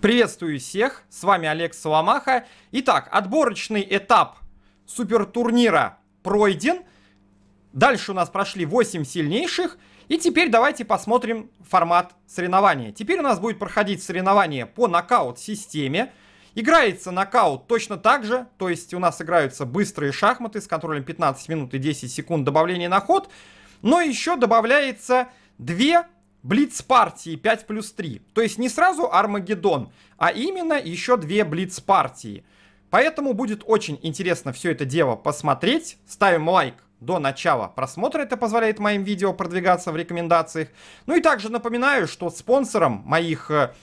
Приветствую всех, с вами Олег Соломаха. Итак, отборочный этап супертурнира пройден. Дальше у нас прошли 8 сильнейших. И теперь давайте посмотрим формат соревнования. Теперь у нас будет проходить соревнование по нокаут-системе. Играется нокаут точно так же, то есть у нас играются быстрые шахматы с контролем 15 минут и 10 секунд добавления на ход. Но еще добавляется две Блиц партии 5 плюс 3. То есть не сразу Армагеддон, а именно еще две блиц партии. Поэтому будет очень интересно все это дело посмотреть. Ставим лайк до начала просмотра. Это позволяет моим видео продвигаться в рекомендациях. Ну и также напоминаю, что спонсором моих э,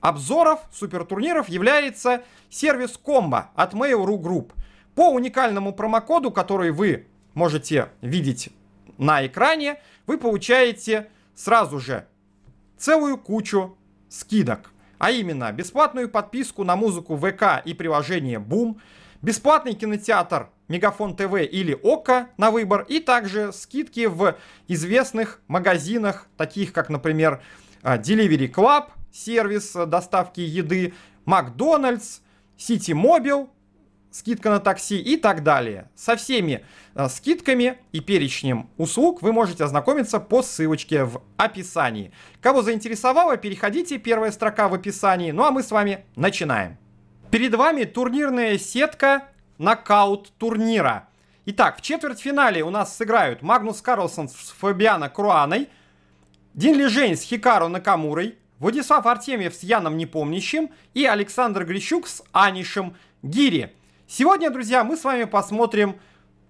обзоров, супертурниров является сервис Комбо от Mail.ru Group. По уникальному промокоду, который вы можете видеть на экране, вы получаете сразу же целую кучу скидок. А именно, бесплатную подписку на музыку ВК и приложение Boom, бесплатный кинотеатр Мегафон ТВ или ОКО на выбор, и также скидки в известных магазинах, таких как, например, а, Delivery Club, сервис э, доставки еды, Макдональдс, Сити Мобил скидка на такси и так далее. Со всеми э, скидками и перечнем услуг вы можете ознакомиться по ссылочке в описании. Кого заинтересовало, переходите, первая строка в описании. Ну а мы с вами начинаем. Перед вами турнирная сетка нокаут турнира. Итак, в четвертьфинале у нас сыграют Магнус Карлсон с Фабиано Круаной, Дин Лежень с Хикару Накамурой, Владислав Артемьев с Яном Непомнящим и Александр Грищук с Анишем Гири. Сегодня, друзья, мы с вами посмотрим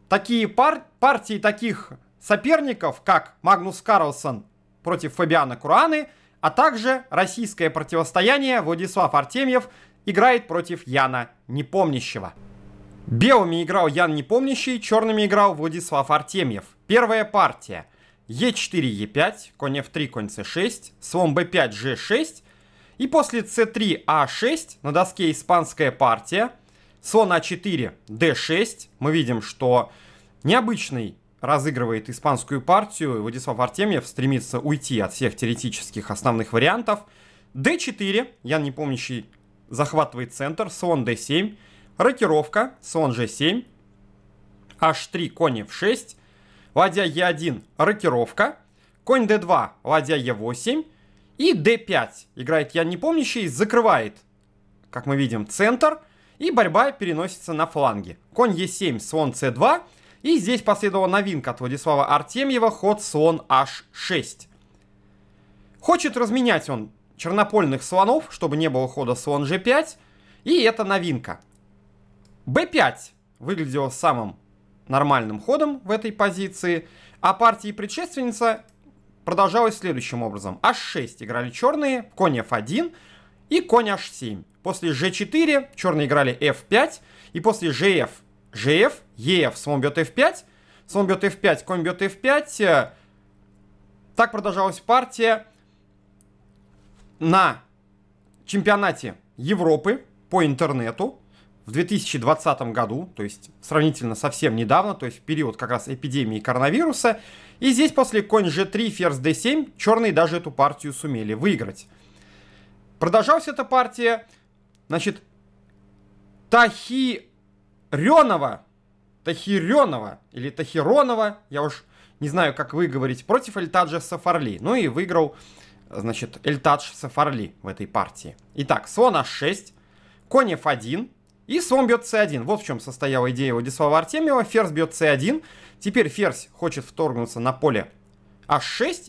такие пар партии таких соперников, как Магнус Карлсон против Фабиана Кураны, а также российское противостояние Владислав Артемьев играет против Яна Непомнящего. Белыми играл Ян Непомнящий, черными играл Владислав Артемьев. Первая партия. Е4, Е5, конь F3, конь c 6 слон b 5 g 6 И после c 3 a 6 на доске испанская партия – Сон А4, Д6. Мы видим, что необычный разыгрывает испанскую партию. Владислав Артемьев стремится уйти от всех теоретических основных вариантов. D4, Я Ян Непомнящий захватывает центр, Сон D7, рокировка, Сон G7, H3, конь F6, ладья E1, рокировка, конь D2, ладья E8 и D5. Играет я Ян Непомнящий, закрывает, как мы видим, центр – и борьба переносится на фланги. Конь Е7, слон c 2 и здесь последовала новинка от Владислава Артемьева, ход слон H6. Хочет разменять он чернопольных слонов, чтобы не было хода слон G5, и это новинка. B5 выглядело самым нормальным ходом в этой позиции, а партии предшественница продолжалась следующим образом. H6 играли черные, конь F1 и конь H7. После g4 черные играли f5. И после gf, gf, ef, слон бьет f5. Слон бьет f5, конь бьет f5. Так продолжалась партия на чемпионате Европы по интернету в 2020 году, то есть сравнительно совсем недавно, то есть в период как раз эпидемии коронавируса. И здесь после конь g3, ферзь d7 черные даже эту партию сумели выиграть. Продолжалась эта партия Значит, Тахиренова, Тахиренова или Тахиронова, я уж не знаю, как вы говорите, против Эльтаджа Сафарли. Ну и выиграл, значит, Эльтадж Сафарли в этой партии. Итак, слон h6, конь f1 и слон бьет c1. Вот в чем состояла идея Владислава Артемьева. Ферзь бьет c1, теперь ферзь хочет вторгнуться на поле h6 а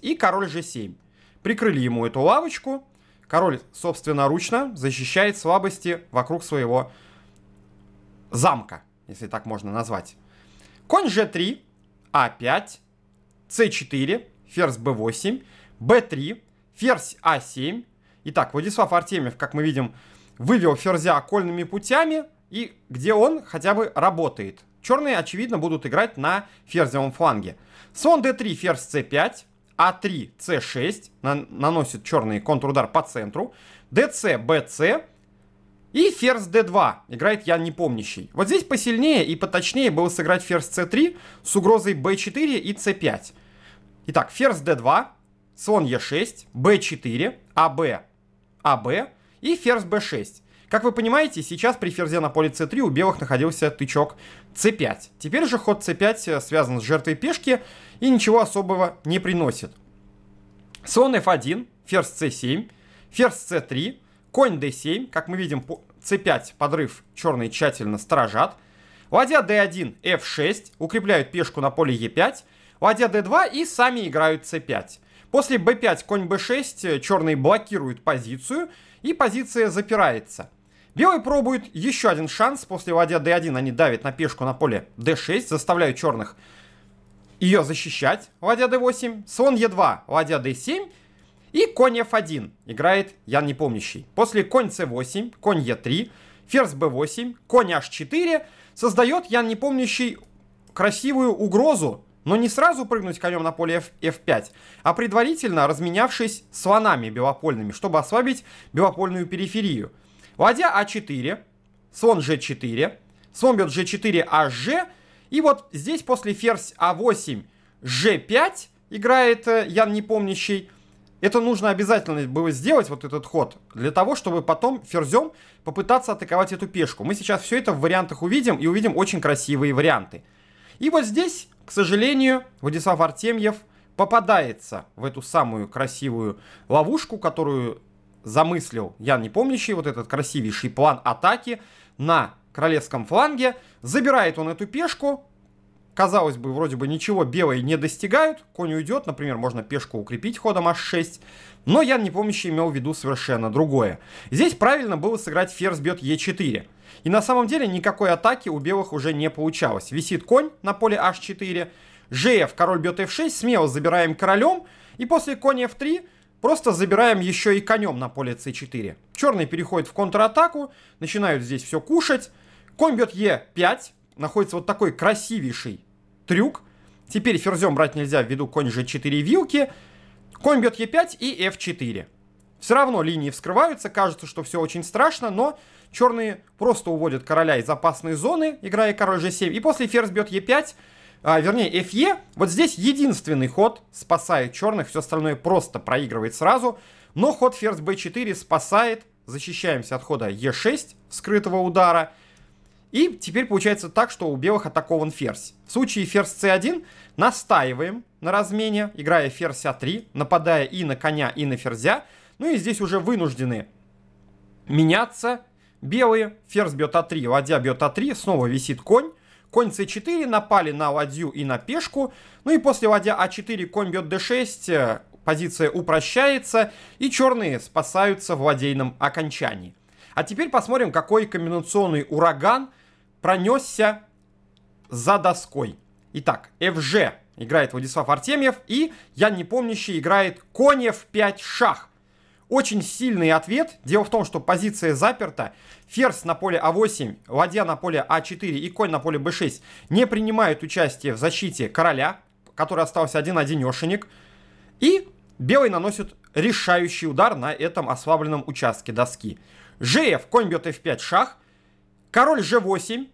и король g7. Прикрыли ему эту лавочку, король собственноручно защищает слабости вокруг своего замка, если так можно назвать. Конь g3, a5, c4, ферзь b8, b3, ферзь a а 7 Итак, Владислав Артемьев, как мы видим, вывел ферзя окольными путями, и где он хотя бы работает. Черные, очевидно, будут играть на ферзевом фланге. Слон d3, ферзь c5, а3, С6 наносит черный контрудар по центру, ДЦ, БЦ и ферзь d2 играет Ян Непомнящий. Вот здесь посильнее и поточнее было сыграть ферзь c3 с угрозой b4 и c5. Итак, ферзь d2, слон e6, b4, аб, аб и ферзь b6. Как вы понимаете, сейчас при ферзе на поле c3 у белых находился тычок c5. Теперь же ход c5 э, связан с жертвой пешки и ничего особого не приносит. Слон f1, ферзь c7, ферзь c3, конь d7, как мы видим, c5 подрыв черные тщательно сторожат. Ладья d1, f6, укрепляют пешку на поле e5, ладья d2 и сами играют c5. После b5, конь b6, э, черные блокируют позицию, и позиция запирается. Белые пробуют еще один шанс. После ладья d1 они давят на пешку на поле d6, заставляют черных ее защищать. Ладья d8, слон e2, ладья d7 и конь f1 играет Ян Непомнящий. После конь c8, конь e3, ферзь b8, конь h4 создает Ян Непомнящий красивую угрозу, но не сразу прыгнуть конем на поле f 5 а предварительно разменявшись слонами белопольными, чтобы ослабить белопольную периферию. Ладья А4, слон G4, слон бьет G4, HG. А и вот здесь после ферзь А8, G5 играет э, Ян Непомнящий. Это нужно обязательно было сделать, вот этот ход, для того, чтобы потом ферзем попытаться атаковать эту пешку. Мы сейчас все это в вариантах увидим, и увидим очень красивые варианты. И вот здесь, к сожалению, Владислав Артемьев попадается в эту самую красивую ловушку, которую замыслил Ян Непомнящий вот этот красивейший план атаки на королевском фланге. Забирает он эту пешку. Казалось бы, вроде бы ничего белые не достигают. Конь уйдет, например, можно пешку укрепить ходом h6. Но Ян Непомнящий имел в виду совершенно другое. Здесь правильно было сыграть ферзь бьет e4. И на самом деле никакой атаки у белых уже не получалось. Висит конь на поле h4. Жев король бьет f6, смело забираем королем. И после коня f3 Просто забираем еще и конем на поле c4. Черный переходит в контратаку, начинают здесь все кушать. Конь бьет e5, находится вот такой красивейший трюк. Теперь ферзем брать нельзя ввиду конь g4 вилки. Конь бьет e5 и f4. Все равно линии вскрываются, кажется, что все очень страшно, но черные просто уводят короля из опасной зоны, играя король g7. И после ферзь бьет e5 а, вернее, Фе, e, вот здесь единственный ход спасает черных, все остальное просто проигрывает сразу. Но ход ферзь b4 спасает, защищаемся от хода e6, скрытого удара. И теперь получается так, что у белых атакован ферзь. В случае ферзь c1 настаиваем на размене, играя ферзь а3, нападая и на коня, и на ферзя. Ну и здесь уже вынуждены меняться белые. Ферзь бьет а3, ладья бьет а3, снова висит конь. Конь c4, напали на ладью и на пешку. Ну и после ладья а4, конь бьет d6, э, позиция упрощается, и черные спасаются в ладейном окончании. А теперь посмотрим, какой комбинационный ураган пронесся за доской. Итак, FG играет Владислав Артемьев, и Ян Непомнящий играет конь f5 шах. Очень сильный ответ. Дело в том, что позиция заперта. Ферзь на поле А8, ладья на поле А4 и конь на поле Б6 не принимают участие в защите короля, который остался один-одинешенек. И белый наносит решающий удар на этом ослабленном участке доски. ЖФ, конь бьет f5, шах. Король g8,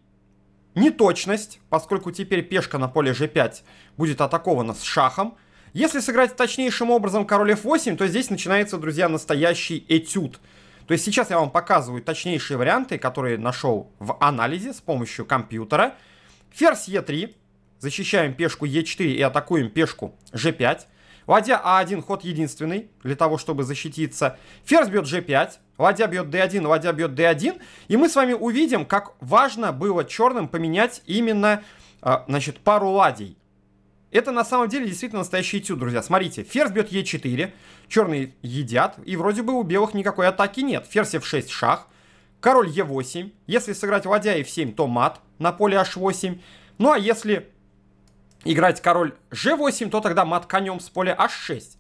неточность, поскольку теперь пешка на поле g5 будет атакована с шахом. Если сыграть точнейшим образом король f8, то здесь начинается, друзья, настоящий этюд. То есть сейчас я вам показываю точнейшие варианты, которые нашел в анализе с помощью компьютера. Ферзь e3, защищаем пешку e4 и атакуем пешку g5. Ладья а1 ход единственный для того, чтобы защититься. Ферзь бьет g5, ладья бьет d1, ладья бьет d1. И мы с вами увидим, как важно было черным поменять именно, а, значит, пару ладей. Это на самом деле действительно настоящий этюд, друзья. Смотрите, ферзь бьет Е4, черные едят, и вроде бы у белых никакой атаки нет. Ферзь F6 шах, король Е8. Если сыграть ладья F7, то мат на поле H8. Ну а если играть король G8, то тогда мат конем с поля H6.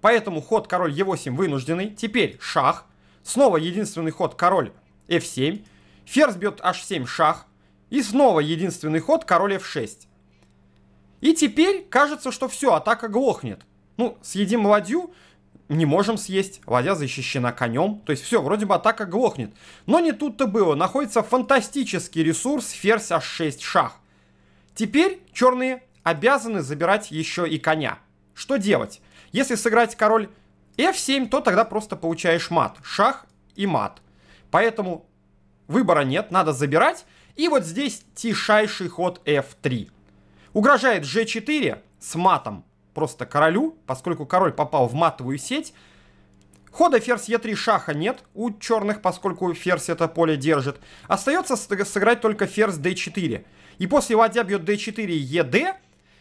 Поэтому ход король Е8 вынужденный. Теперь шах. Снова единственный ход король F7. Ферзь бьет H7 шах. И снова единственный ход король F6. И теперь кажется, что все, атака глохнет. Ну, съедим ладью, не можем съесть, ладья защищена конем, то есть все, вроде бы атака глохнет. Но не тут-то было, находится фантастический ресурс ферзь h6 шах. Теперь черные обязаны забирать еще и коня. Что делать? Если сыграть король f7, то тогда просто получаешь мат, шах и мат. Поэтому выбора нет, надо забирать. И вот здесь тишайший ход f3. Угрожает g4 с матом просто королю, поскольку король попал в матовую сеть. Хода ферзь e 3 шаха нет у черных, поскольку ферзь это поле держит. Остается сыграть только ферзь d4. И после ладья бьет d4 и ед.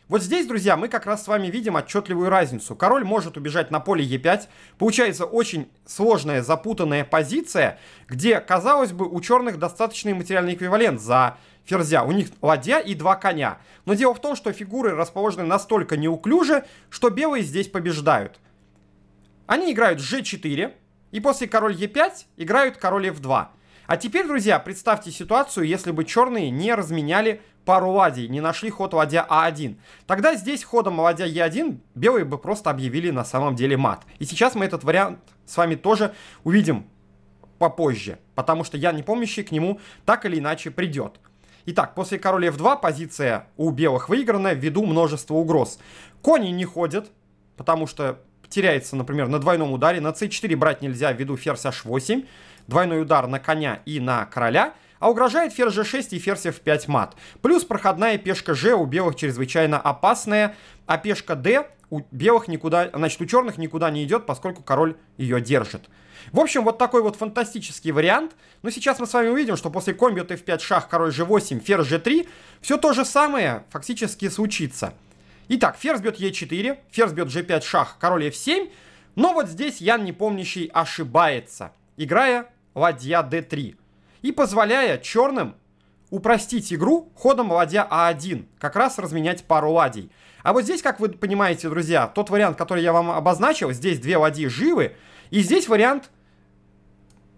Вот здесь, друзья, мы как раз с вами видим отчетливую разницу. Король может убежать на поле e 5 Получается очень сложная, запутанная позиция, где, казалось бы, у черных достаточный материальный эквивалент за ферзя. У них ладья и два коня. Но дело в том, что фигуры расположены настолько неуклюже, что белые здесь побеждают. Они играют g4, и после король e5 играют король f2. А теперь, друзья, представьте ситуацию, если бы черные не разменяли пару ладей, не нашли ход ладья А1. Тогда здесь ходом ладья e 1 белые бы просто объявили на самом деле мат. И сейчас мы этот вариант с вами тоже увидим попозже, потому что я не помнящий к нему так или иначе придет. Итак, после короля f2 позиция у белых выиграна ввиду множества угроз. Кони не ходят, потому что теряется, например, на двойном ударе. На c4 брать нельзя ввиду ферзь h8. Двойной удар на коня и на короля. А угрожает ферзь g6 и ферзь f5 мат. Плюс проходная пешка g у белых чрезвычайно опасная. А пешка d у белых никуда, значит, у черных никуда не идет, поскольку король ее держит. В общем, вот такой вот фантастический вариант. Но ну, сейчас мы с вами увидим, что после комбиот f5, шах, король g8, ферзь g3, все то же самое фактически случится. Итак, ферзь бьет e4, ферзь бьет g5, шах, король f7. Но вот здесь Ян Непомнящий ошибается, играя ладья d3. И позволяя черным упростить игру ходом ладья А1, как раз разменять пару ладей. А вот здесь, как вы понимаете, друзья, тот вариант, который я вам обозначил, здесь две ладьи живы, и здесь вариант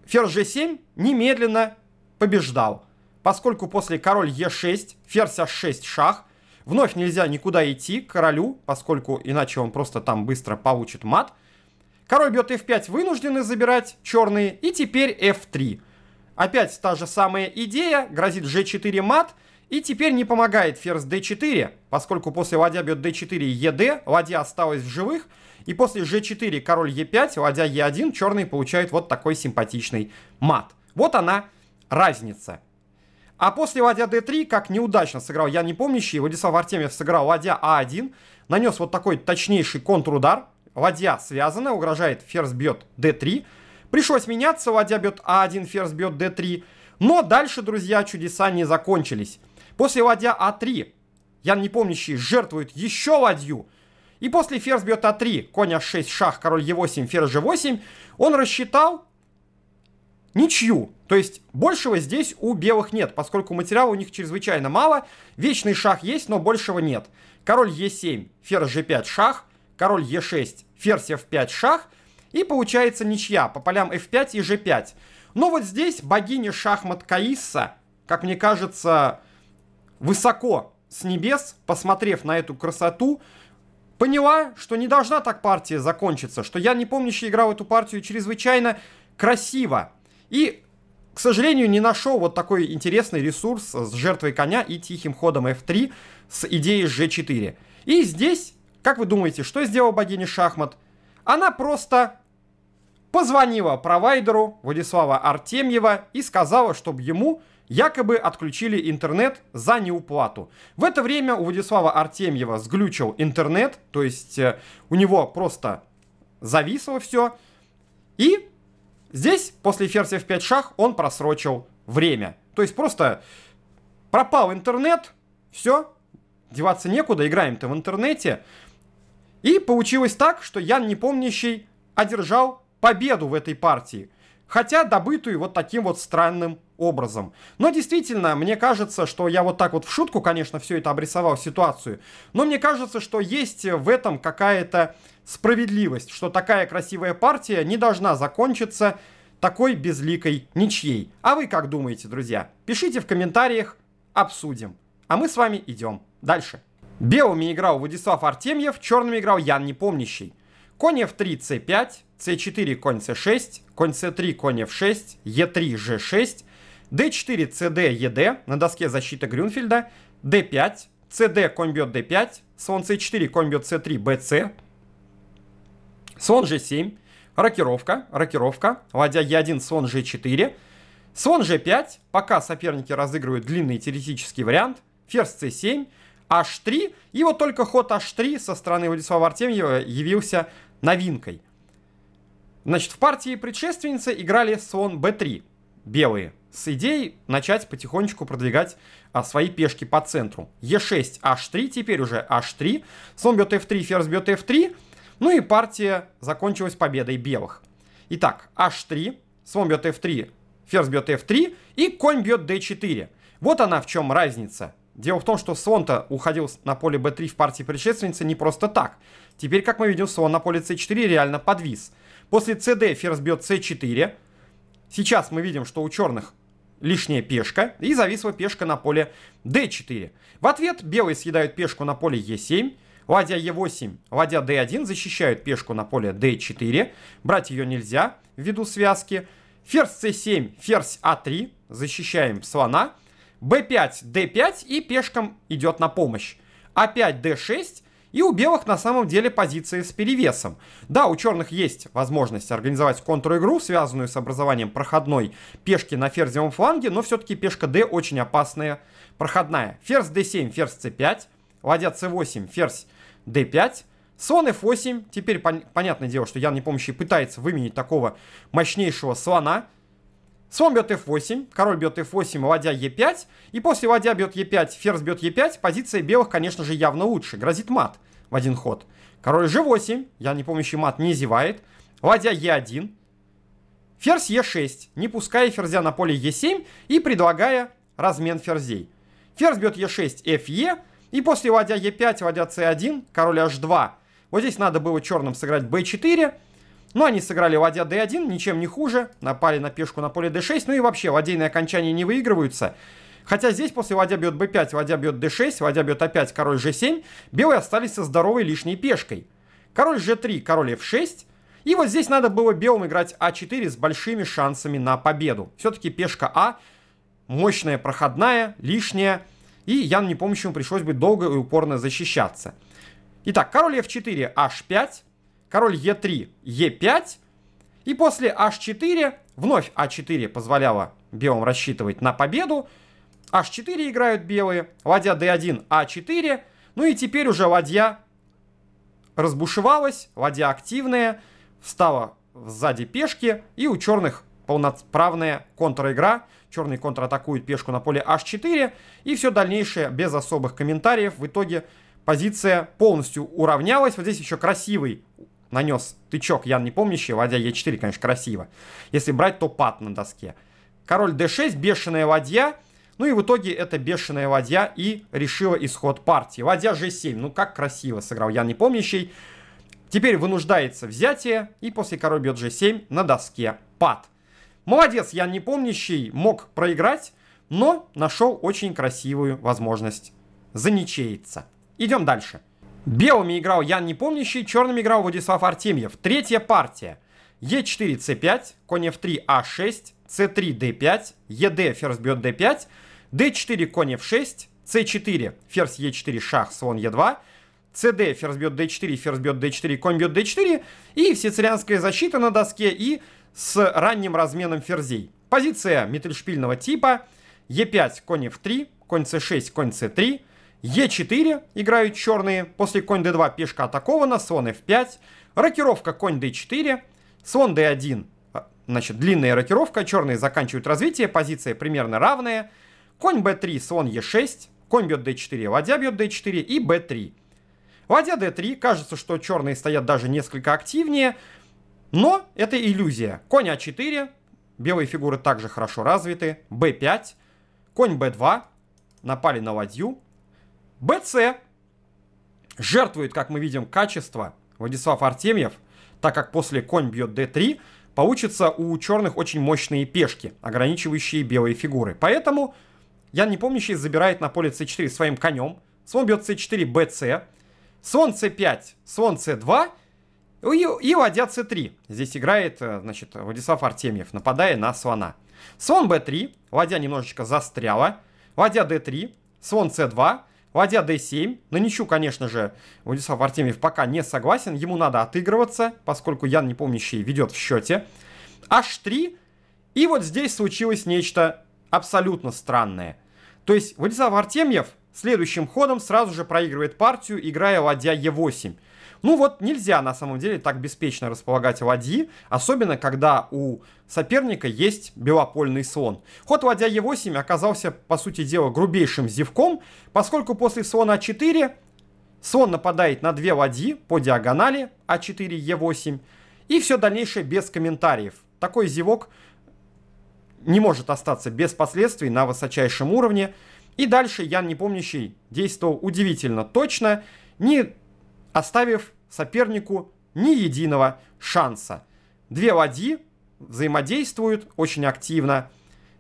ферзь g7 немедленно побеждал. Поскольку после король e6, ферзь h6 шах, вновь нельзя никуда идти к королю, поскольку иначе он просто там быстро получит мат. Король бьет f5, вынуждены забирать черные, и теперь f3. Опять та же самая идея, грозит g4 мат – и теперь не помогает ферзь d4, поскольку после ладья бьет d4 ед, ладья осталась в живых, и после g4 король e5, ладья e1, черный получает вот такой симпатичный мат. Вот она разница. А после ладья d3, как неудачно сыграл я не помнящий, Владислав Артемьев сыграл ладья a1, а нанес вот такой точнейший контрудар, ладья связана, угрожает, ферзь бьет d3, пришлось меняться, ладья бьет a1, а ферзь бьет d3, но дальше, друзья, чудеса не закончились. После ладья А3 Ян Непомнящий жертвует еще ладью. И после ферзь бьет А3, конь А6, шах, король Е8, ферзь G8, он рассчитал ничью. То есть большего здесь у белых нет, поскольку материала у них чрезвычайно мало. Вечный шах есть, но большего нет. Король Е7, ферзь G5, шах, король Е6, ферзь F5, шах. И получается ничья по полям F5 и G5. Но вот здесь богиня шахмат Каисса, как мне кажется, высоко с небес, посмотрев на эту красоту, поняла, что не должна так партия закончиться, что я не помнящий играл эту партию чрезвычайно красиво. И, к сожалению, не нашел вот такой интересный ресурс с жертвой коня и тихим ходом f3 с идеей g4. И здесь, как вы думаете, что сделал богиня шахмат? Она просто позвонила провайдеру Владислава Артемьева и сказала, чтобы ему якобы отключили интернет за неуплату. В это время у Владислава Артемьева сглючил интернет, то есть э, у него просто зависло все. И здесь, после ферзя в 5 шах, он просрочил время. То есть просто пропал интернет, все, деваться некуда, играем-то в интернете. И получилось так, что Ян Непомнящий одержал победу в этой партии. Хотя добытую вот таким вот странным образом. Но действительно, мне кажется, что я вот так вот в шутку, конечно, все это обрисовал ситуацию, но мне кажется, что есть в этом какая-то справедливость, что такая красивая партия не должна закончиться такой безликой ничьей. А вы как думаете, друзья? Пишите в комментариях, обсудим. А мы с вами идем дальше. Белыми играл Владислав Артемьев, черными играл Ян Непомнящий. Конь f3, c5, c4, конь c6, конь c3, конь f6, e3, g6, d4, cd, ed на доске защита Грюнфельда, d5, cd, конь бьет d5, слон c4, конь бьет c3, bc, слон g7, рокировка, рокировка, ладья e1, слон g4, слон g5, пока соперники разыгрывают длинный теоретический вариант, ферзь c7, h3, и вот только ход h3 со стороны Владислава Артемьева явился новинкой. Значит, в партии предшественницы играли слон b3 белые с идеей начать потихонечку продвигать а, свои пешки по центру. Е6, H3, теперь уже H3. Слон бьет F3, ферзь бьет F3. Ну и партия закончилась победой белых. Итак, H3, слон бьет F3, ферзь бьет F3 и конь бьет D4. Вот она в чем разница. Дело в том, что слон-то уходил на поле B3 в партии предшественницы не просто так. Теперь, как мы видим, слон на поле C4 реально подвис. После CD ферзь бьет C4, Сейчас мы видим, что у черных лишняя пешка, и зависла пешка на поле d4. В ответ белые съедают пешку на поле e7, ладья e8, ладья d1 защищают пешку на поле d4, брать ее нельзя ввиду связки. Ферзь c7, ферзь a а 3 защищаем слона, b5, d5 и пешкам идет на помощь. a 5 d6 и у белых на самом деле позиция с перевесом. Да, у черных есть возможность организовать контр-игру, связанную с образованием проходной пешки на ферзевом фланге, но все-таки пешка d очень опасная проходная. Ферзь d7, ферзь c5, ладья c8, ферзь d5, Слон f8, теперь пон понятное дело, что Ян Непомнящий пытается выменить такого мощнейшего слона, Слон бьет f8, король бьет f8, ладья e5. И после ладья бьет e5, ферзь бьет e5, позиция белых, конечно же, явно лучше. Грозит мат в один ход. Король g8, я не помню еще мат не зевает. Ладья e1. Ферзь e6, не пуская ферзя на поле e7 и предлагая размен ферзей. Ферзь бьет e6, fe. И после ладья e5, ладья c1, король h2. Вот здесь надо было черным сыграть b4. Но ну, они сыграли ладья d1, ничем не хуже, напали на пешку на поле d6, ну и вообще ладейные окончания не выигрываются. Хотя здесь после ладья бьет b5, ладья бьет d6, ладья бьет a5, король g7, белые остались со здоровой лишней пешкой. Король g3, король f6, и вот здесь надо было белым играть а4 с большими шансами на победу. Все-таки пешка а мощная, проходная, лишняя, и Ян Непомнящему пришлось бы долго и упорно защищаться. Итак, король f4, h5, король e 3 e 5 и после H4, вновь a а 4 позволяло белым рассчитывать на победу, H4 играют белые, ладья D1, a 4 ну и теперь уже ладья разбушевалась, ладья активная, встала сзади пешки, и у черных полноправная контр-игра. Черные контратакуют пешку на поле h4, и все дальнейшее без особых комментариев. В итоге позиция полностью уравнялась. Вот здесь еще красивый нанес тычок Ян Непомнящий, ладья Е4, конечно, красиво. Если брать, то пат на доске. Король d6, бешеная ладья. Ну и в итоге это бешеная ладья и решила исход партии. Ладья g7, ну как красиво сыграл Ян Непомнящий. Теперь вынуждается взятие, и после король бьет g7 на доске пад. Молодец, я не Непомнящий мог проиграть, но нашел очень красивую возможность заничеиться. Идем дальше. Белыми играл Ян Непомнящий, черными играл Владислав Артемьев. Третья партия. Е4, С5, конь F3, А6, С3, Д5, ЕД, ферзь бьет Д5, Д4, конь F6, С4, ферзь Е4, шах, слон Е2, cd, ферзь бьет d4, ферзь бьет d4, конь бьет d4, и сицилианская защита на доске, и с ранним разменом ферзей. Позиция метельшпильного типа, e5, конь f3, конь c6, конь c3, Е4 играют черные, после конь d2 пешка атакована, слон f5, рокировка конь d4, слон d1, значит, длинная рокировка, черные заканчивают развитие, позиция примерно равная, конь b3, слон e6, конь бьет d4, ладья бьет d4 и b3. Ладья d3, кажется, что черные стоят даже несколько активнее, но это иллюзия. Конь а4, белые фигуры также хорошо развиты, b5, конь b2, напали на ладью, БЦ жертвует, как мы видим, качество Владислав Артемьев, так как после конь бьет d3, получится у черных очень мощные пешки, ограничивающие белые фигуры. Поэтому Ян Непомнящий забирает на поле c4 своим конем, слон бьет c4, bc, слон c5, слон c2 и, и ладья c3. Здесь играет, э, значит, Владислав Артемьев, нападая на слона. Слон b3, ладья немножечко застряла, ладья d3, слон c2, Ладья d7. На ничью, конечно же, Владислав Артемьев пока не согласен. Ему надо отыгрываться, поскольку Ян Непомнящий ведет в счете. h3. И вот здесь случилось нечто абсолютно странное. То есть Владислав Артемьев следующим ходом сразу же проигрывает партию, играя ладья e8. Ну вот нельзя на самом деле так беспечно располагать ладьи, особенно когда у соперника есть белопольный слон. Ход ладья e 8 оказался, по сути дела, грубейшим зевком, поскольку после слона a а 4 слон нападает на две ладьи по диагонали a 4 e 8 и все дальнейшее без комментариев. Такой зевок не может остаться без последствий на высочайшем уровне. И дальше Ян Непомнящий действовал удивительно точно, не оставив сопернику ни единого шанса. Две ладьи взаимодействуют очень активно,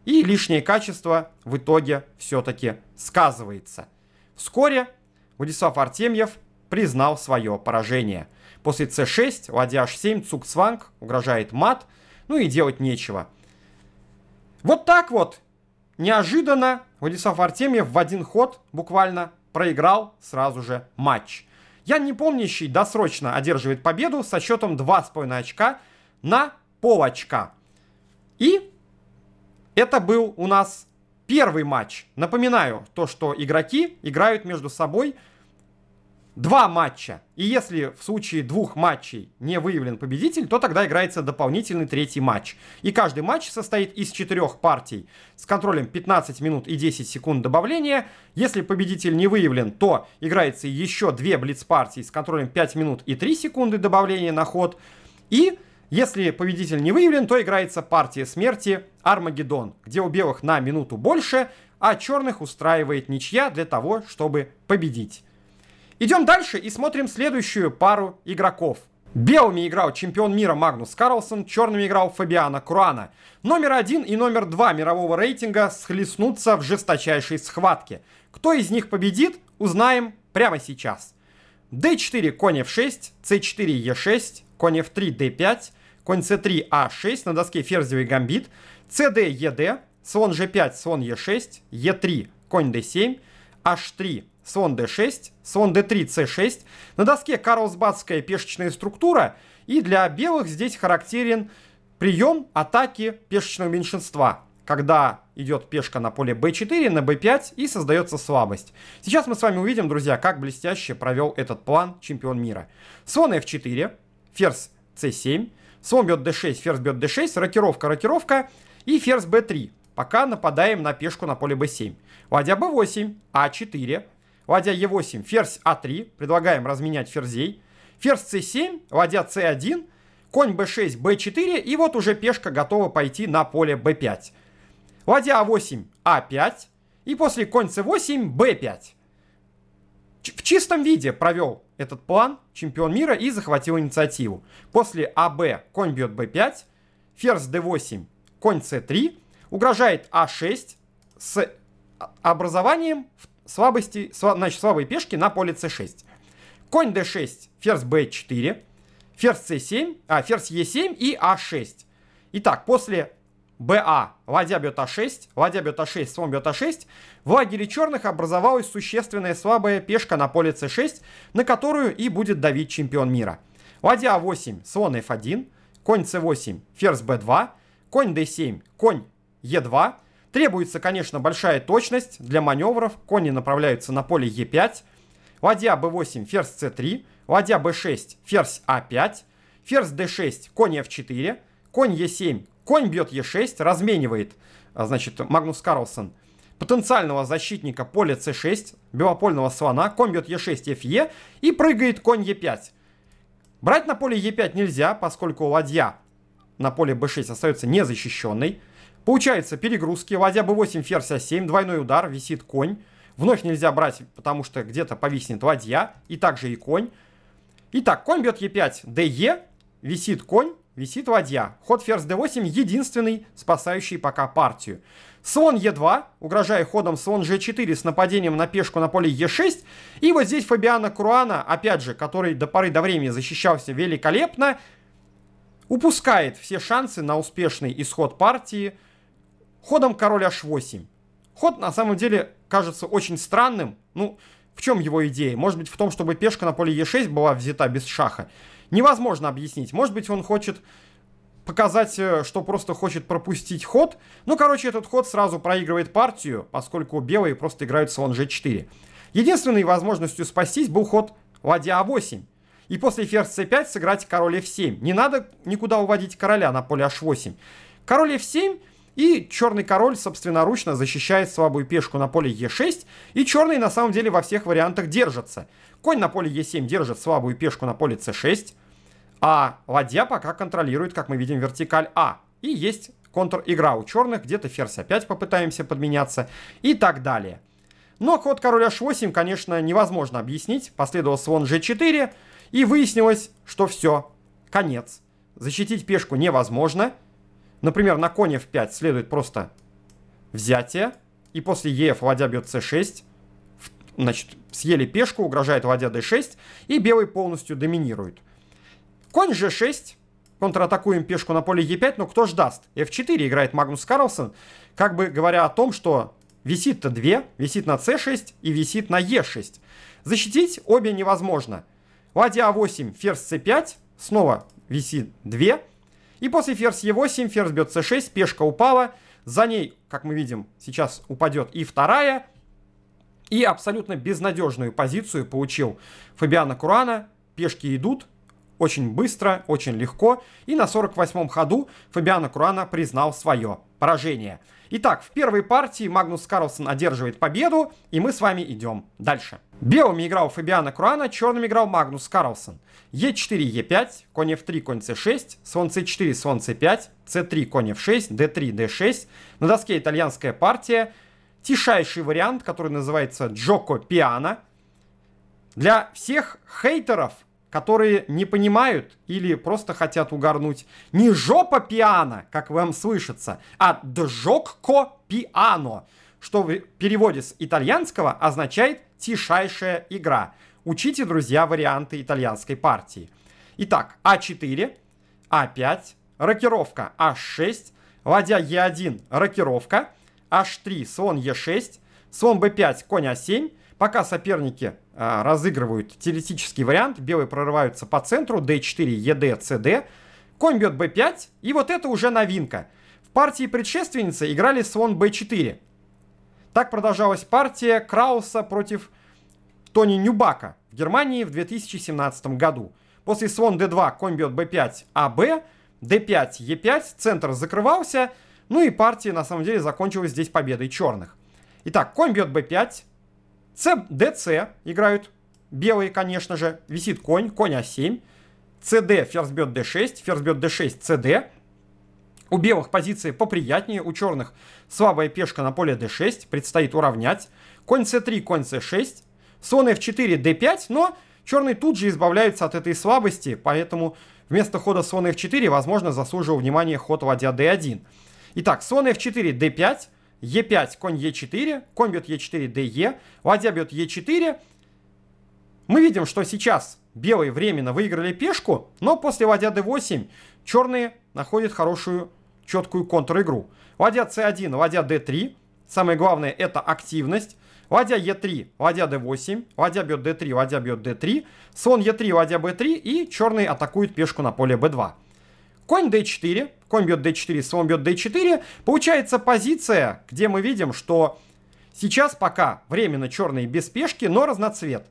и лишнее качество в итоге все-таки сказывается. Вскоре Владислав Артемьев признал свое поражение. После c6, ладья h7, цугцванг, угрожает мат, ну и делать нечего. Вот так вот, неожиданно, Владислав Артемьев в один ход буквально проиграл сразу же матч. Я не помнящий досрочно одерживает победу со счетом 2,5 очка на пол очка. И это был у нас первый матч. Напоминаю то, что игроки играют между собой два матча. И если в случае двух матчей не выявлен победитель, то тогда играется дополнительный третий матч. И каждый матч состоит из четырех партий с контролем 15 минут и 10 секунд добавления. Если победитель не выявлен, то играется еще две блиц-партии с контролем 5 минут и 3 секунды добавления на ход. И если победитель не выявлен, то играется партия смерти Армагеддон, где у белых на минуту больше, а черных устраивает ничья для того, чтобы победить. Идем дальше и смотрим следующую пару игроков. Белыми играл чемпион мира Магнус Карлсон, черными играл Фабиана Круана. Номер один и номер два мирового рейтинга схлестнутся в жесточайшей схватке. Кто из них победит, узнаем прямо сейчас. d4, конь f6, c4, e6, конь f3, d5, конь c3, a6, а на доске ферзевый гамбит, cd, ed, слон g5, слон e6, e3, конь d7, h3, слон d6, слон d3, c6. На доске карлсбадская пешечная структура, и для белых здесь характерен прием атаки пешечного меньшинства, когда идет пешка на поле b4, на b5 и создается слабость. Сейчас мы с вами увидим, друзья, как блестяще провел этот план чемпион мира. Слон f4, ферзь c7, слон бьет d6, ферзь бьет d6, рокировка, рокировка и ферзь b3 пока нападаем на пешку на поле b7. Ладья b8, a 4 ладья Е8, ферзь А3, предлагаем разменять ферзей, ферзь С7, ладья С1, конь b6, b4, и вот уже пешка готова пойти на поле b5. Ладья a8, a5, и после конь c8, b5. Ч в чистом виде провел этот план чемпион мира и захватил инициативу. После ab а конь бьет b5, ферзь d8, конь c3, угрожает a6 а с а, образованием слабости, сла, значит, слабые пешки на поле c6. Конь d6, ферзь b4, ферзь c7, а, ферзь e7 и a6. А Итак, после БА, ладья бьет А6, ладья бьет А6, слон бьет А6, в лагере черных образовалась существенная слабая пешка на поле c 6 на которую и будет давить чемпион мира. Ладья А8, слон F1, конь c 8 ферзь b 2 конь d 7 конь e 2 Требуется, конечно, большая точность для маневров. Кони направляются на поле Е5. Ладья b8, ферзь c3, ладья b6, ферзь a5, а ферзь d6, конь f4, конь e7, конь бьет e6, разменивает, а, значит, Магнус Карлсон потенциального защитника поля c6, белопольного слона, конь бьет e6, фе и прыгает конь e5. Брать на поле e5 нельзя, поскольку ладья на поле b6 остается незащищенной. Получается, перегрузки, ладья b8, ферзь а7, двойной удар, висит конь. Вновь нельзя брать, потому что где-то повиснет ладья, и также и конь. Итак, конь бьет e5, de, висит конь, висит ладья. Ход ферзь d8 единственный, спасающий пока партию. Слон e2, угрожая ходом слон g4 с нападением на пешку на поле e6. И вот здесь Фабиана Круана, опять же, который до поры до времени защищался великолепно, упускает все шансы на успешный исход партии, ходом король h8. Ход на самом деле кажется очень странным. Ну, в чем его идея? Может быть в том, чтобы пешка на поле e6 была взята без шаха? Невозможно объяснить. Может быть он хочет показать, э, что просто хочет пропустить ход. Ну, короче, этот ход сразу проигрывает партию, поскольку белые просто играют слон g4. Единственной возможностью спастись был ход ладья a8. И после ферзь c5 сыграть король f7. Не надо никуда уводить короля на поле h8. Король f7 и черный король собственноручно защищает слабую пешку на поле Е6, и черные на самом деле во всех вариантах держатся. Конь на поле Е7 держит слабую пешку на поле c 6 а ладья пока контролирует, как мы видим, вертикаль А. И есть контр-игра у черных, где-то ферзь опять попытаемся подменяться и так далее. Но ход короля h8, конечно, невозможно объяснить. Последовал слон g4, и выяснилось, что все, конец. Защитить пешку невозможно, Например, на коне f5 следует просто взятие. И после еф ладья бьет c6. Значит, съели пешку, угрожает ладья d6. И белый полностью доминирует. Конь g6. Контратакуем пешку на поле e5. Но кто ж даст? f4 играет Магнус Карлсон. Как бы говоря о том, что висит-то 2. Висит на c6 и висит на e6. Защитить обе невозможно. Ладья a8, а ферзь c5. Снова висит 2. И после ферзь Е8, ферзь бьет С6, пешка упала. За ней, как мы видим, сейчас упадет и вторая. И абсолютно безнадежную позицию получил Фабиана Курана. Пешки идут, очень быстро, очень легко. И на 48-м ходу Фабиано Круана признал свое поражение. Итак, в первой партии Магнус Карлсон одерживает победу, и мы с вами идем дальше. Белыми играл Фабиано Круана, черными играл Магнус Карлсон. Е4, Е5, конь F3, конь С6, слон С4, слон С5, С3, конь F6, Д3, Д6. На доске итальянская партия. Тишайший вариант, который называется Джоко Пиано. Для всех хейтеров которые не понимают или просто хотят угорнуть не жопа пиано, как вам слышится, а джокко пиано, что в переводе с итальянского означает «тишайшая игра». Учите, друзья, варианты итальянской партии. Итак, А4, А5, рокировка А6, ладья Е1, рокировка, H3, слон Е6, слон b5, конь А7, Пока соперники а, разыгрывают теоретический вариант, белые прорываются по центру, d4, ед, cd, конь бьет b5, и вот это уже новинка. В партии предшественницы играли слон b4. Так продолжалась партия Крауса против Тони Нюбака в Германии в 2017 году. После слон d2, конь бьет b5, аб, d5, e5, центр закрывался, ну и партия на самом деле закончилась здесь победой черных. Итак, конь бьет b5, ЦДЦ играют белые, конечно же. Висит конь, конь А7. ЦД, ферзь бьет d6, ферзь бьет d6, ЦД. У белых позиции поприятнее, у черных слабая пешка на поле d6, предстоит уравнять. Конь c3, конь c6, слон f4, d5, но черные тут же избавляются от этой слабости, поэтому вместо хода слона f4, возможно, заслужил внимания ход ладья d1. Итак, слон f4, d5, Е5, конь Е4, конь бьет Е4, ДЕ, ладья бьет Е4. Мы видим, что сейчас белые временно выиграли пешку, но после ладья d8 черные находят хорошую четкую контр-игру. Ладья c1, ладья d3. Самое главное это активность. Ладья e3, ладья d8, ладья бьет d3, ладья бьет d3, слон e3, ладья b3 и черные атакуют пешку на поле b2. Конь d4, конь бьет d4, слон бьет d4. Получается позиция, где мы видим, что сейчас пока временно черные без пешки, но разноцвет.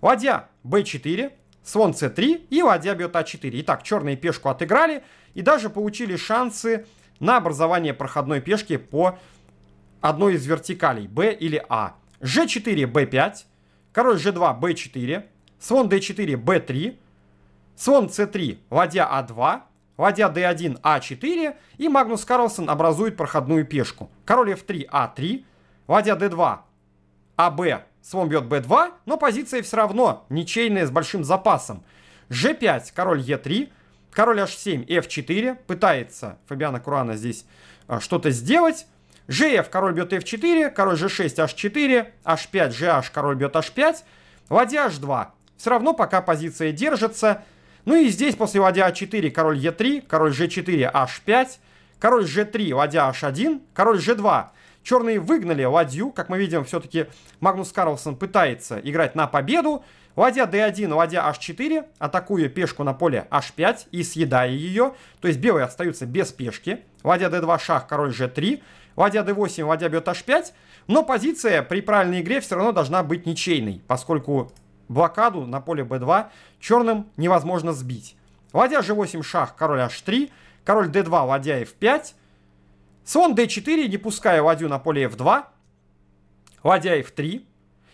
Ладья b4, слон c3 и ладья бьет a а 4 Итак, черные пешку отыграли и даже получили шансы на образование проходной пешки по одной из вертикалей, b или a. g4, b5, король g2, b4, слон d4, b3, слон c3, ладья a а 2 Ладья d1, a 4 и Магнус Карлсон образует проходную пешку. Король f3, a 3 ладья d2, аб, слон бьет b2, но позиция все равно ничейная с большим запасом. g5, король e3, король h7, f4, пытается Фабиана Курана здесь а, что-то сделать. gf, король бьет f4, король g6, h4, h5, gh, король бьет h5, ладья h2. Все равно пока позиция держится, ну и здесь после ладья А4 король Е3, король Ж4, H5, король Ж3, ладья H1, король Ж2. Черные выгнали ладью, как мы видим, все-таки Магнус Карлсон пытается играть на победу. Ладья d1, ладья h4, атакуя пешку на поле h5 и съедая ее. То есть белые остаются без пешки. Ладья d2, шах, король g3. Ладья d8, ладья бьет h5. Но позиция при правильной игре все равно должна быть ничейной, поскольку блокаду на поле b2 черным невозможно сбить. Ладья g8 шах, король h3, король d2, ладья f5, слон d4, не пуская ладью на поле f2, ладья f3.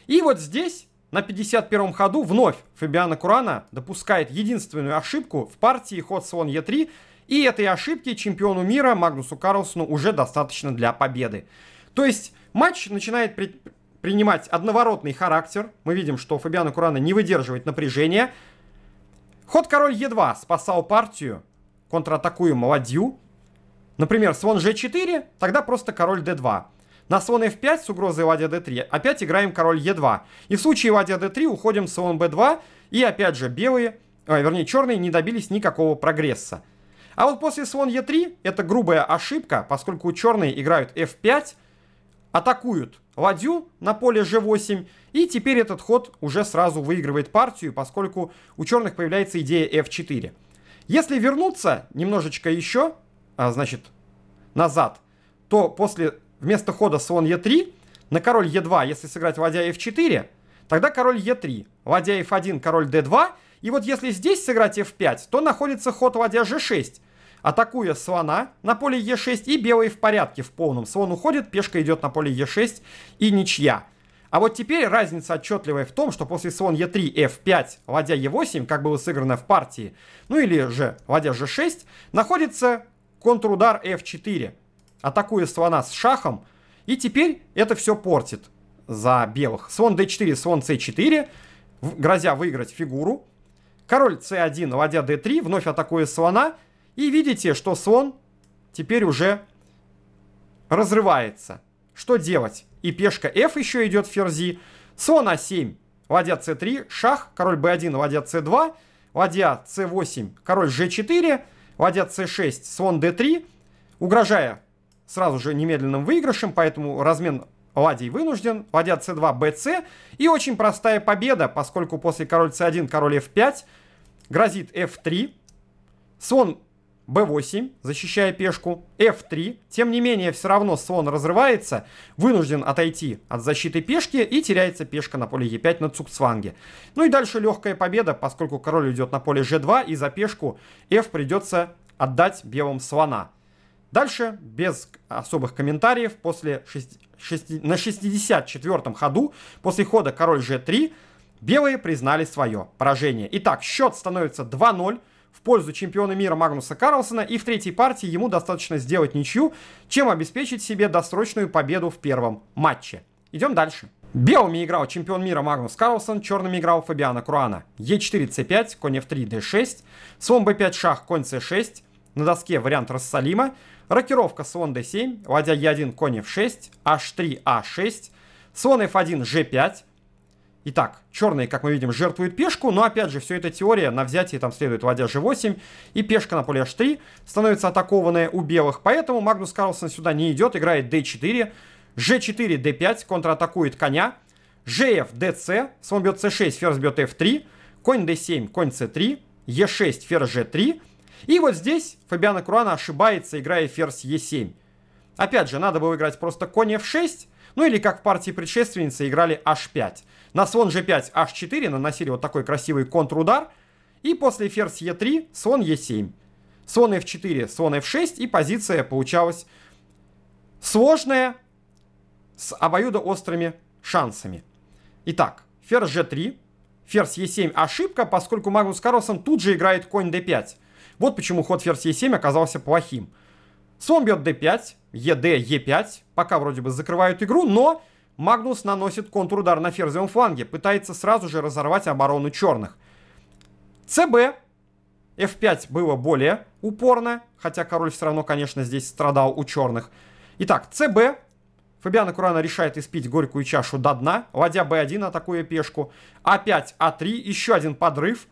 И вот здесь, на 51-м ходу, вновь Фабиана Курана допускает единственную ошибку в партии ход слон e3, и этой ошибки чемпиону мира Магнусу Карлсону уже достаточно для победы. То есть матч начинает принимать одноворотный характер. Мы видим, что Фабиано Курана не выдерживает напряжения. Ход король Е2 спасал партию. контратакую ладью. Например, слон G4, тогда просто король D2. На слон F5 с угрозой ладья D3 опять играем король E2. И в случае ладья D3 уходим слон B2. И опять же белые, э, вернее черные не добились никакого прогресса. А вот после слон Е3 это грубая ошибка, поскольку черные играют F5, атакуют ладью на поле g8. И теперь этот ход уже сразу выигрывает партию, поскольку у черных появляется идея f4. Если вернуться немножечко еще, а, значит, назад, то после вместо хода слон e3 на король e2, если сыграть ладья f4, тогда король e3, ладья f1, король d2. И вот если здесь сыграть f5, то находится ход ладья g6 атакуя слона на поле Е6, и белые в порядке в полном. Слон уходит, пешка идет на поле Е6 и ничья. А вот теперь разница отчетливая в том, что после слон Е3, F5, ладья Е8, как было сыграно в партии, ну или же ладья G6, находится контрудар F4, атакуя слона с шахом, и теперь это все портит за белых. Слон d4, слон c4, грозя выиграть фигуру. Король c1, ладья d3, вновь атакуя слона. И видите, что слон теперь уже разрывается. Что делать? И пешка f еще идет ферзи. Слон а7, ладья c3, шах, король b1, ладья c2, ладья c8, король g4, ладья c6, слон d3, угрожая сразу же немедленным выигрышем, поэтому размен ладий вынужден, ладья c2, bc, и очень простая победа, поскольку после король c1, король f5, грозит f3, слон b8, защищая пешку, f3. Тем не менее, все равно слон разрывается, вынужден отойти от защиты пешки и теряется пешка на поле e5 на цукцванге. Ну и дальше легкая победа, поскольку король идет на поле g2 и за пешку f придется отдать белым слона. Дальше, без особых комментариев, после 6, 6, на 64-м ходу, после хода король g3, белые признали свое поражение. Итак, счет становится 2-0 в пользу чемпиона мира Магнуса Карлсона, и в третьей партии ему достаточно сделать ничью, чем обеспечить себе досрочную победу в первом матче. Идем дальше. Белыми играл чемпион мира Магнус Карлсон, черными играл Фабиана Круана. Е4, c5, конь f3, d6, слон b5, шах, конь c6, на доске вариант Рассалима, рокировка слон d7, ладья e1, конь f6, h3, a6, слон f1, g5, Итак, черные, как мы видим, жертвуют пешку, но опять же, все это теория, на взятии там следует ладья g8, и пешка на поле h3 становится атакованная у белых, поэтому Магнус Карлсон сюда не идет, играет d4, g4, d5, контратакует коня, gf, dc, слон бьет c6, ферзь бьет f3, конь d7, конь c3, e6, ферзь g3, и вот здесь Фабиана Круана ошибается, играя ферзь e7. Опять же, надо было играть просто конь f6, ну или как в партии предшественницы играли h5. На слон g5, h4 наносили вот такой красивый контрудар. И после ферзь e3, слон e7. Слон f4, слон f6. И позиция получалась сложная с обоюдоострыми шансами. Итак, ферзь g3, ферзь e7 ошибка, поскольку Магнус Карлсон тут же играет конь d5. Вот почему ход ферзь e7 оказался плохим. Слон бьет d5, ЕД, Е5. Пока вроде бы закрывают игру, но Магнус наносит контрудар на ферзевом фланге. Пытается сразу же разорвать оборону черных. ЦБ. ф 5 было более упорно, хотя король все равно, конечно, здесь страдал у черных. Итак, ЦБ. Фабиана Курана решает испить горькую чашу до дна. Ладья б 1 атакуя пешку. А5, А3, еще один подрыв.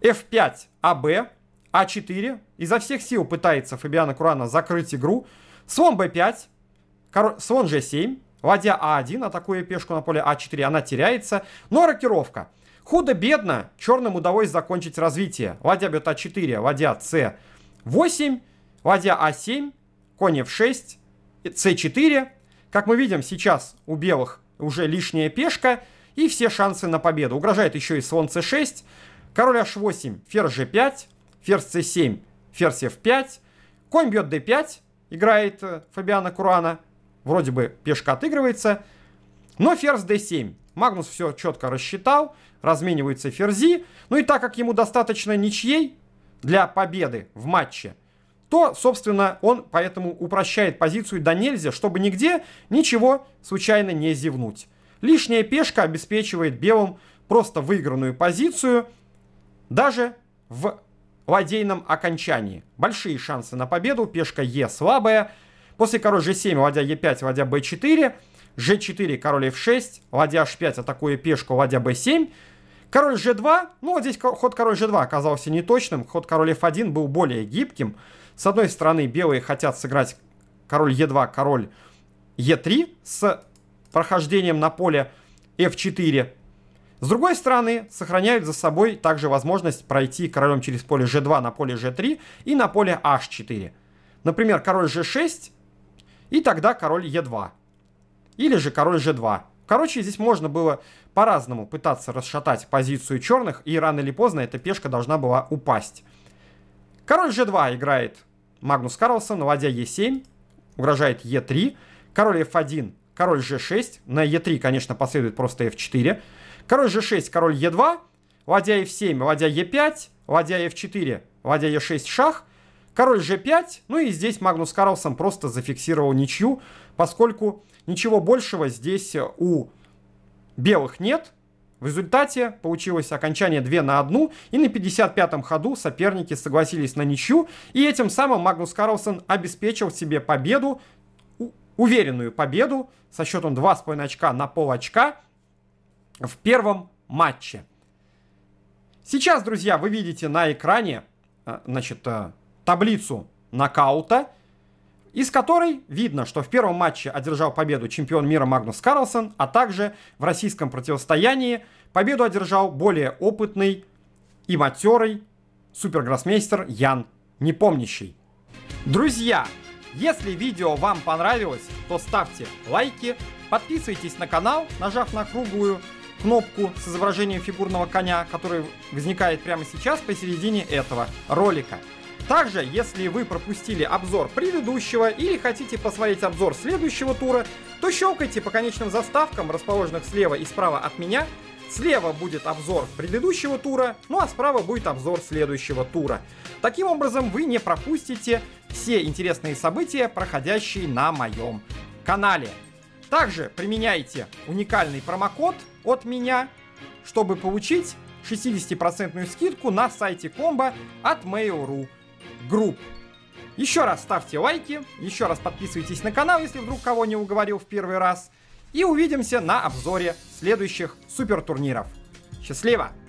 ф 5 АБ. А4 изо всех сил пытается Фабиана Курана закрыть игру. Слон б 5 король, слон g7, ладья а1, атакуя пешку на поле а4, она теряется. Но рокировка. Худо-бедно черным удалось закончить развитие. Ладья бьет а4, ладья с 8 ладья а7, конь f6, с 4 Как мы видим, сейчас у белых уже лишняя пешка и все шансы на победу. Угрожает еще и слон c6, король h8, ферзь g5, ферзь c7, ферзь f5, конь бьет d5, играет э, Фабиана Курана, вроде бы пешка отыгрывается, но ферзь d7. Магнус все четко рассчитал, размениваются ферзи, ну и так как ему достаточно ничьей для победы в матче, то, собственно, он поэтому упрощает позицию до нельзя, чтобы нигде ничего случайно не зевнуть. Лишняя пешка обеспечивает белым просто выигранную позицию даже в ладейном окончании. Большие шансы на победу, пешка Е слабая. После король G7, ладья Е5, ладья Б4. G4, король F6, ладья H5, атакуя пешку, ладья B7. Король G2, ну вот здесь ход король G2 оказался неточным, ход король F1 был более гибким. С одной стороны, белые хотят сыграть король Е2, король Е3 с прохождением на поле F4. С другой стороны, сохраняют за собой также возможность пройти королем через поле g2 на поле g3 и на поле h4. Например, король g6 и тогда король e2. Или же король g2. Короче, здесь можно было по-разному пытаться расшатать позицию черных, и рано или поздно эта пешка должна была упасть. Король g2 играет Магнус Карлсон, наводя e7, угрожает e3, король f1, король g6, на e3, конечно, последует просто f4, Король g6, король e2, ладья f7, ладья e5, ладья f4, ладья e6, шах, король g5, ну и здесь Магнус Карлсон просто зафиксировал ничью, поскольку ничего большего здесь э, у белых нет. В результате получилось окончание 2 на 1, и на 55-м ходу соперники согласились на ничью, и этим самым Магнус Карлсон обеспечил себе победу, уверенную победу со счетом 2,5 очка на пол очка в первом матче. Сейчас, друзья, вы видите на экране э, значит, э, таблицу нокаута, из которой видно, что в первом матче одержал победу чемпион мира Магнус Карлсон, а также в российском противостоянии победу одержал более опытный и матерый супергроссмейстер Ян Непомнящий. Друзья, если видео вам понравилось, то ставьте лайки, подписывайтесь на канал, нажав на круглую кнопку с изображением фигурного коня, который возникает прямо сейчас посередине этого ролика. Также, если вы пропустили обзор предыдущего или хотите посмотреть обзор следующего тура, то щелкайте по конечным заставкам, расположенных слева и справа от меня. Слева будет обзор предыдущего тура, ну а справа будет обзор следующего тура. Таким образом, вы не пропустите все интересные события, проходящие на моем канале. Также применяйте уникальный промокод от меня, чтобы получить 60% скидку на сайте комбо от Mail.ru Group. Еще раз ставьте лайки, еще раз подписывайтесь на канал, если вдруг кого не уговорил в первый раз. И увидимся на обзоре следующих супер турниров. Счастливо!